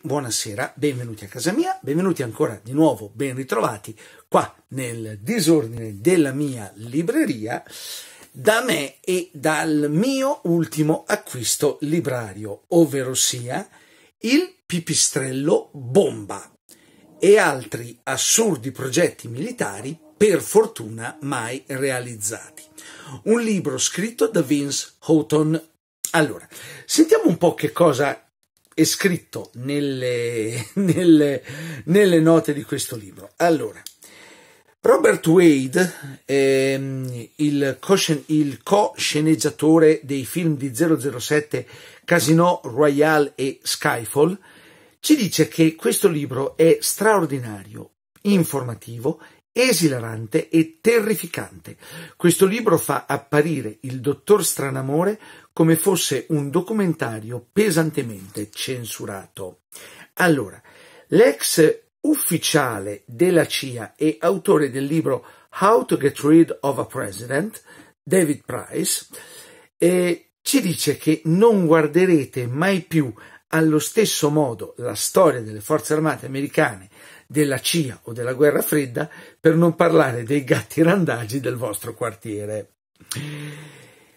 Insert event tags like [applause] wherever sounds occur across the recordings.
buonasera, benvenuti a casa mia, benvenuti ancora di nuovo, ben ritrovati qua nel disordine della mia libreria da me e dal mio ultimo acquisto librario, ovvero sia il pipistrello bomba e altri assurdi progetti militari per fortuna mai realizzati. Un libro scritto da Vince Houghton. Allora, sentiamo un po' che cosa è scritto nelle, [laughs] nelle, nelle note di questo libro. Allora, Robert Wade, ehm, il, coscien- il, co-sceneggiatore dei film di 007 Casino Royale e Skyfall, ci dice che questo libro è straordinario, informativo esilarante e terrificante. Questo libro fa apparire il dottor Stranamore come fosse un documentario pesantemente censurato. Allora, l'ex ufficiale della CIA e autore del libro How to Get Rid of a President, David Price, eh, ci dice che non guarderete mai più allo stesso modo la storia delle forze armate americane della CIA o della guerra fredda, per non parlare dei gatti randagi del vostro quartiere.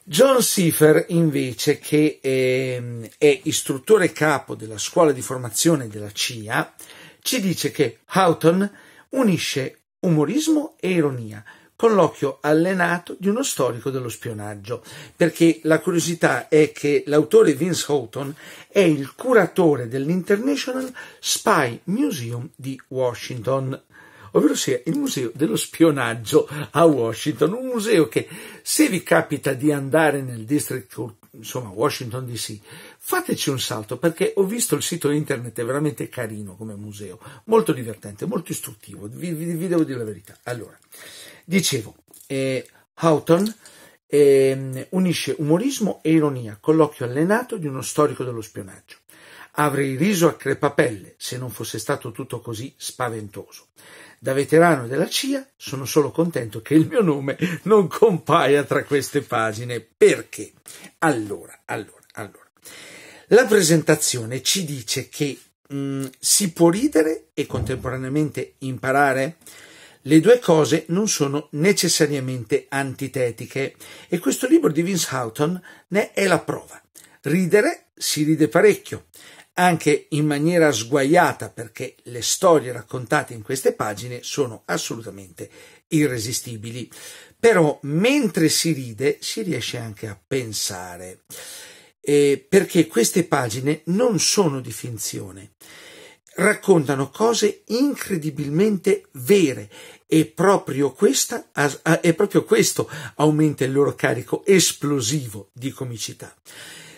John Seifer, invece, che è, ehm, è istruttore capo della scuola di formazione della CIA, ci dice che Houghton unisce umorismo e ironia, con l'occhio allenato di uno storico dello spionaggio, perché la curiosità è che l'autore Vince Houghton è il curatore dell'International Spy Museum di Washington ovvero sia il museo dello spionaggio a Washington, un museo che se vi capita di andare nel district, insomma Washington DC, fateci un salto perché ho visto il sito internet, è veramente carino come museo, molto divertente, molto istruttivo, vi, vi, vi devo dire la verità. Allora, Dicevo, eh, Houghton eh, unisce umorismo e ironia, con l'occhio allenato di uno storico dello spionaggio. Avrei riso a crepapelle se non fosse stato tutto così spaventoso. Da veterano della CIA sono solo contento che il mio nome non compaia tra queste pagine. Perché? Allora, allora, allora. La presentazione ci dice che mh, mm, si può ridere e contemporaneamente imparare? Le due cose non sono necessariamente antitetiche e questo libro di Vince Houghton ne è la prova. Ridere si ride parecchio, anche in maniera sguaiata perché le storie raccontate in queste pagine sono assolutamente irresistibili. Però mentre si ride si riesce anche a pensare, eh, perché queste pagine non sono di finzione raccontano cose incredibilmente vere e proprio, questa, e proprio questo aumenta il loro carico esplosivo di comicità.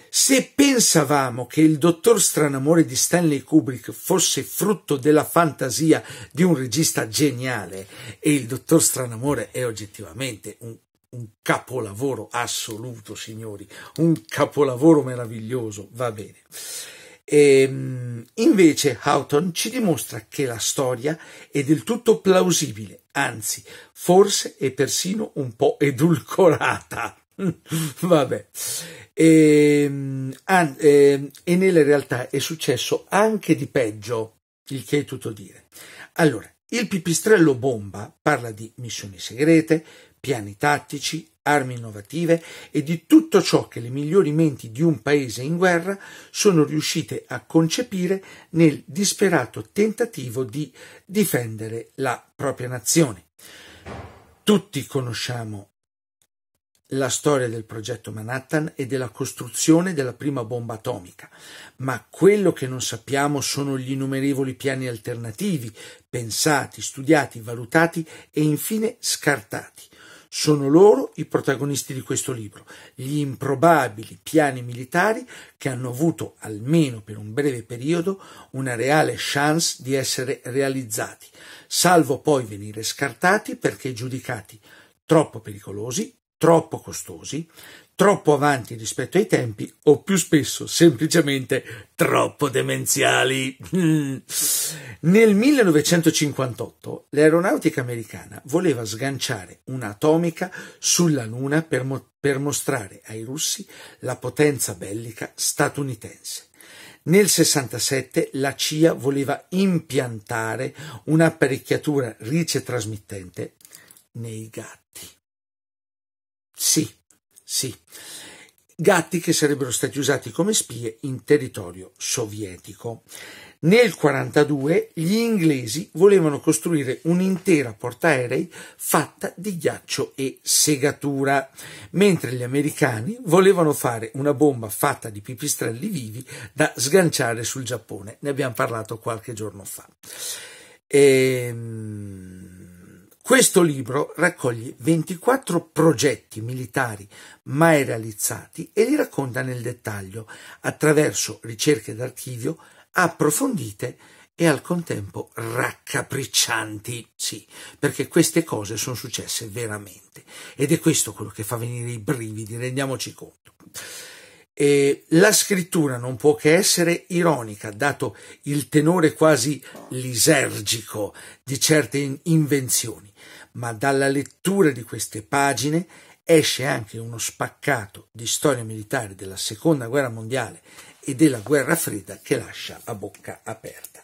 Se pensavamo che il dottor Stranamore di Stanley Kubrick fosse frutto della fantasia di un regista geniale, e il dottor Stranamore è oggettivamente un un capolavoro assoluto, signori, un capolavoro meraviglioso, va bene. E, ehm, invece Houghton ci dimostra che la storia è del tutto plausibile, anzi, forse è persino un po' edulcorata. [laughs] Vabbè, e, ehm, an, e, ehm, e nella realtà è successo anche di peggio, il che è tutto dire. Allora, il pipistrello bomba parla di missioni segrete, piani tattici, armi innovative e di tutto ciò che le migliori menti di un paese in guerra sono riuscite a concepire nel disperato tentativo di difendere la propria nazione. Tutti conosciamo la storia del progetto Manhattan e della costruzione della prima bomba atomica, ma quello che non sappiamo sono gli innumerevoli piani alternativi, pensati, studiati, valutati e infine scartati sono loro i protagonisti di questo libro, gli improbabili piani militari che hanno avuto, almeno per un breve periodo, una reale chance di essere realizzati, salvo poi venire scartati perché giudicati troppo pericolosi, troppo costosi, troppo avanti rispetto ai tempi o più spesso semplicemente troppo demenziali. Mm. Nel 1958 l'aeronautica americana voleva sganciare un'atomica sulla Luna per, mo- per mostrare ai russi la potenza bellica statunitense. Nel 67 la CIA voleva impiantare un'apparecchiatura ricetrasmittente nei gatti. Sì, sì, gatti che sarebbero stati usati come spie in territorio sovietico. Nel 1942 gli inglesi volevano costruire un'intera portaerei fatta di ghiaccio e segatura, mentre gli americani volevano fare una bomba fatta di pipistrelli vivi da sganciare sul Giappone. Ne abbiamo parlato qualche giorno fa. Ehm questo libro raccoglie 24 progetti militari mai realizzati e li racconta nel dettaglio attraverso ricerche d'archivio approfondite e al contempo raccapriccianti, sì, perché queste cose sono successe veramente ed è questo quello che fa venire i brividi, rendiamoci conto. E la scrittura non può che essere ironica, dato il tenore quasi lisergico di certe invenzioni ma dalla lettura di queste pagine esce anche uno spaccato di storia militare della seconda guerra mondiale e della guerra fredda che lascia a bocca aperta.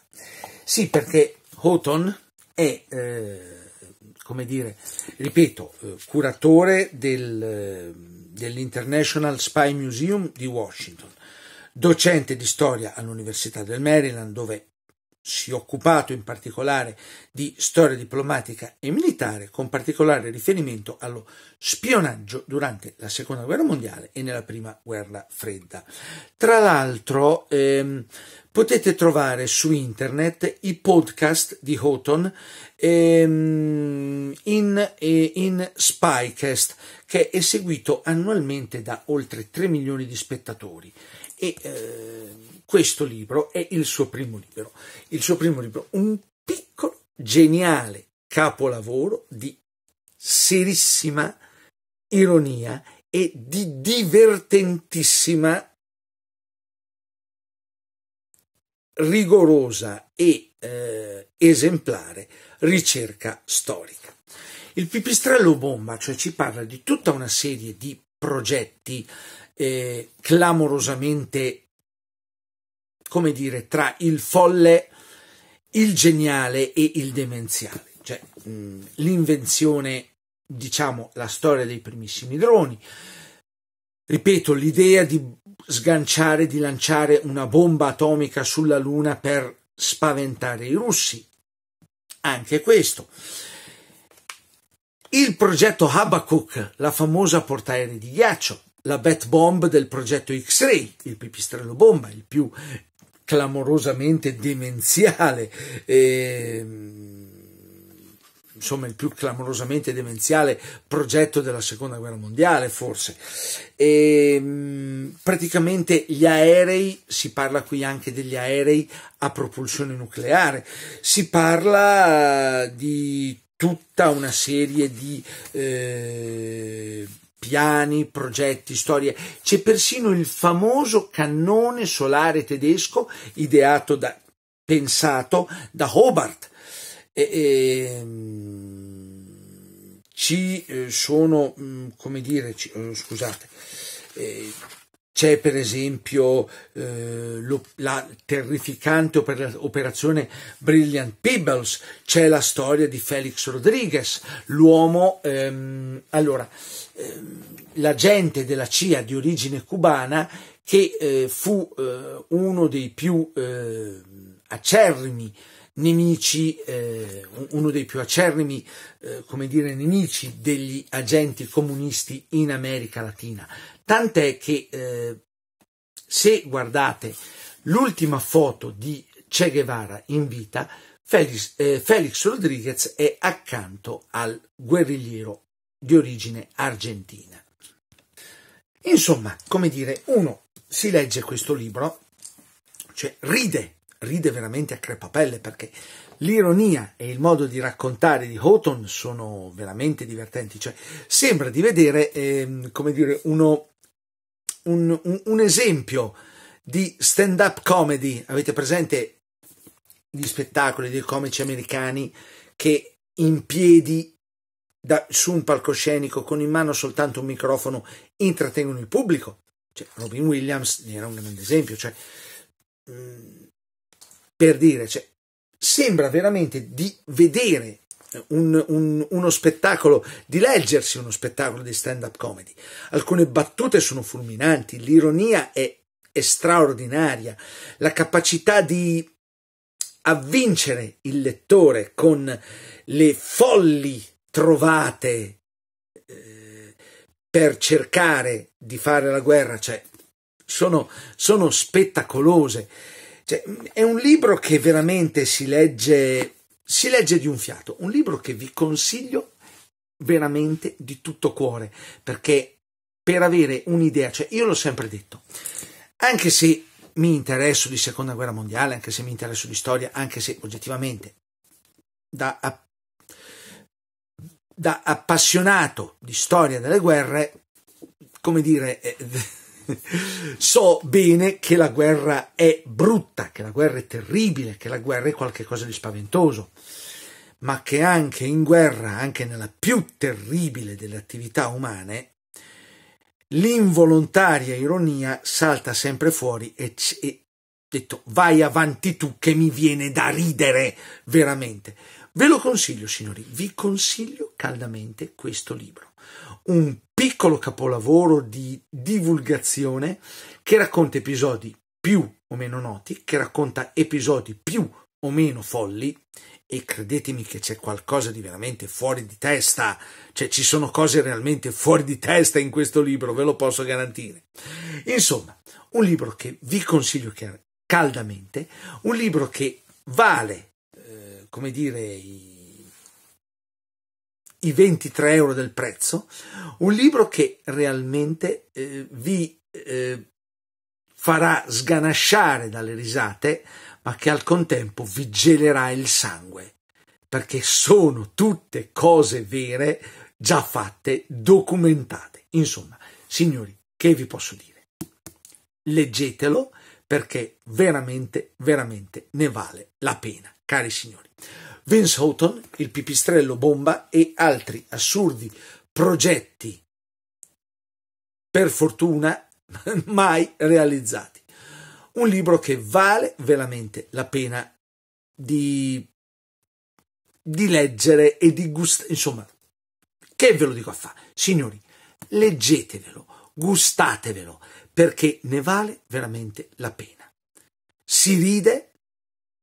Sì, perché Houghton è, eh, come dire, ripeto, eh, curatore del, eh, dell'International Spy Museum di Washington, docente di storia all'Università del Maryland, dove si è occupato in particolare di storia diplomatica e militare, con particolare riferimento allo spionaggio durante la seconda guerra mondiale e nella prima guerra fredda. Tra l'altro, ehm, potete trovare su internet i podcast di Houghton ehm, in, eh, in Spycast, che è seguito annualmente da oltre 3 milioni di spettatori e eh, questo libro è il suo primo libro, il suo primo libro, un piccolo, geniale capolavoro di serissima ironia e di divertentissima rigorosa e eh, esemplare ricerca storica. Il pipistrello bomba, cioè ci parla di tutta una serie di progetti eh, clamorosamente, come dire, tra il folle, il geniale e il demenziale. Cioè, mh, l'invenzione, diciamo, la storia dei primissimi droni. Ripeto, l'idea di sganciare, di lanciare una bomba atomica sulla Luna per spaventare i russi. Anche questo. Il progetto Habakkuk, la famosa portaerei di ghiaccio, la Bat Bomb del progetto X-Ray, il pipistrello bomba, il più clamorosamente demenziale, eh, insomma il più clamorosamente demenziale progetto della seconda guerra mondiale forse. E, ehm, praticamente gli aerei, si parla qui anche degli aerei a propulsione nucleare, si parla di tutta una serie di... Eh, piani, progetti, storie. C'è persino il famoso cannone solare tedesco ideato da, pensato da Hobart. E, e, ehm, ci eh, sono, mm, come dire, ci, oh, scusate, eh, c'è per esempio eh, lo, la terrificante oper- operazione Brilliant Peebles, c'è la storia di Felix Rodriguez, l'uomo... Ehm, allora, ehm, l'agente della CIA di origine cubana che eh, fu eh, uno dei più ehm, acerrimi nemici, eh, uno dei più acerrimi, eh, come dire, nemici degli agenti comunisti in America Latina. Tant'è che eh, se guardate l'ultima foto di Che Guevara in vita, Felix, eh, Felix Rodriguez è accanto al guerrigliero di origine argentina. Insomma, come dire, uno si legge questo libro, cioè ride ride veramente a crepapelle perché l'ironia e il modo di raccontare di Houghton sono veramente divertenti, cioè sembra di vedere, ehm, come dire, uno, un, un, un esempio di stand-up comedy, avete presente gli spettacoli dei comici americani che in piedi da, su un palcoscenico con in mano soltanto un microfono intrattengono il pubblico. Cioè, Robin Williams era un grande esempio, cioè, mh, mm, per dire, cioè, sembra veramente di vedere un, un, uno spettacolo, di leggersi uno spettacolo di stand-up comedy. Alcune battute sono fulminanti, l'ironia è, è straordinaria, la capacità di avvincere il lettore con le folli trovate eh, per cercare di fare la guerra, cioè sono, sono spettacolose. Cioè, è un libro che veramente si legge, si legge di un fiato, un libro che vi consiglio veramente di tutto cuore, perché per avere un'idea, cioè io l'ho sempre detto, anche se mi interesso di seconda guerra mondiale, anche se mi interesso di storia, anche se oggettivamente da, da appassionato di storia delle guerre, come dire, eh, so bene che la guerra è brutta, che la guerra è terribile, che la guerra è qualcosa di spaventoso, ma che anche in guerra, anche nella più terribile delle attività umane, l'involontaria ironia salta sempre fuori e, e detto vai avanti tu che mi viene da ridere veramente. Ve lo consiglio, signori, vi consiglio caldamente questo libro. Un piccolo capolavoro di divulgazione che racconta episodi più o meno noti, che racconta episodi più o meno folli e credetemi che c'è qualcosa di veramente fuori di testa, cioè ci sono cose realmente fuori di testa in questo libro, ve lo posso garantire. Insomma, un libro che vi consiglio caldamente, un libro che vale, eh, come dire, i i 23 euro del prezzo, un libro che realmente eh, vi eh, farà sganasciare dalle risate, ma che al contempo vi gelerà il sangue, perché sono tutte cose vere, già fatte, documentate. Insomma, signori, che vi posso dire? Leggetelo perché veramente, veramente ne vale la pena, cari signori. Vince Houghton, il pipistrello bomba e altri assurdi progetti, per fortuna [laughs] mai realizzati. Un libro che vale veramente la pena di, di leggere e di gustare. Insomma, che ve lo dico a fare? Signori, leggetevelo, gustatevelo, perché ne vale veramente la pena. Si ride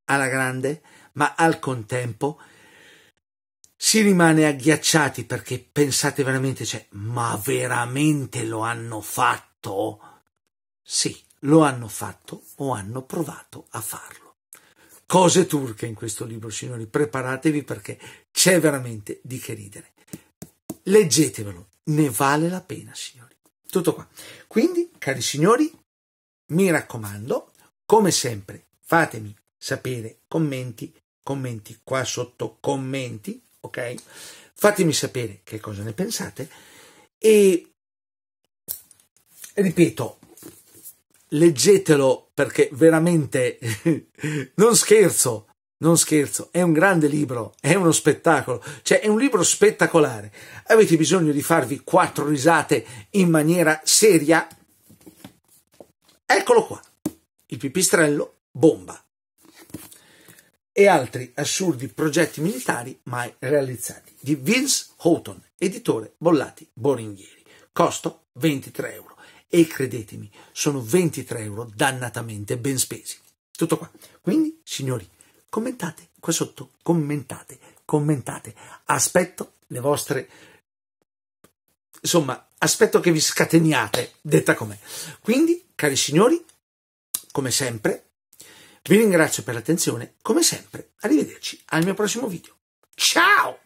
alla grande, ma al contempo si rimane agghiacciati perché pensate veramente, cioè, ma veramente lo hanno fatto? Sì, lo hanno fatto o hanno provato a farlo. Cose turche in questo libro, signori, preparatevi perché c'è veramente di che ridere. Leggetevelo, ne vale la pena, signori. Tutto qua. Quindi, cari signori, mi raccomando, come sempre, fatemi sapere commenti, commenti, qua sotto commenti, ok? Fatemi sapere che cosa ne pensate e ripeto, leggetelo perché veramente [laughs] non scherzo, non scherzo, è un grande libro, è uno spettacolo, cioè è un libro spettacolare. Avete bisogno di farvi quattro risate in maniera seria? Eccolo qua, il pipistrello bomba e altri assurdi progetti militari mai realizzati di Vince Houghton, editore Bollati Boringhieri. Costo 23 euro. E credetemi, sono 23 euro dannatamente ben spesi. Tutto qua. Quindi, signori, commentate qua sotto, commentate, commentate. Aspetto le vostre... Insomma, aspetto che vi scateniate, detta com'è. Quindi, cari signori, come sempre, vi ringrazio per l'attenzione, come sempre, arrivederci al mio prossimo video. Ciao!